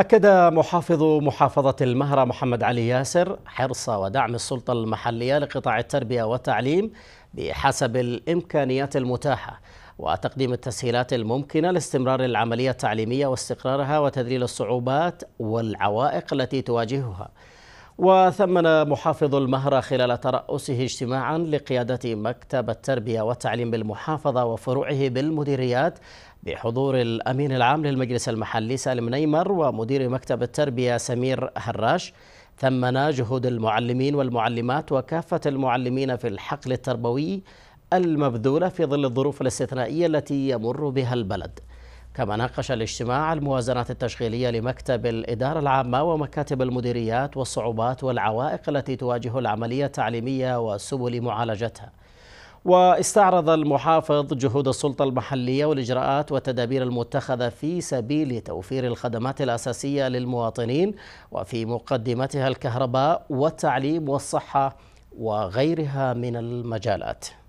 أكد محافظ محافظة المهرة محمد علي ياسر حرص ودعم السلطة المحلية لقطاع التربية والتعليم بحسب الإمكانيات المتاحة وتقديم التسهيلات الممكنة لاستمرار العملية التعليمية واستقرارها وتذليل الصعوبات والعوائق التي تواجهها وثمن محافظ المهرة خلال ترأسه اجتماعا لقيادة مكتب التربية والتعليم بالمحافظة وفروعه بالمديريات بحضور الأمين العام للمجلس المحلي سالم نيمر ومدير مكتب التربية سمير هراش ثمن جهود المعلمين والمعلمات وكافة المعلمين في الحقل التربوي المبذولة في ظل الظروف الاستثنائية التي يمر بها البلد كما ناقش الاجتماع الموازنات التشغيلية لمكتب الإدارة العامة ومكاتب المديريات والصعوبات والعوائق التي تواجه العملية التعليمية وسبل معالجتها واستعرض المحافظ جهود السلطة المحلية والإجراءات والتدابير المتخذة في سبيل توفير الخدمات الأساسية للمواطنين وفي مقدمتها الكهرباء والتعليم والصحة وغيرها من المجالات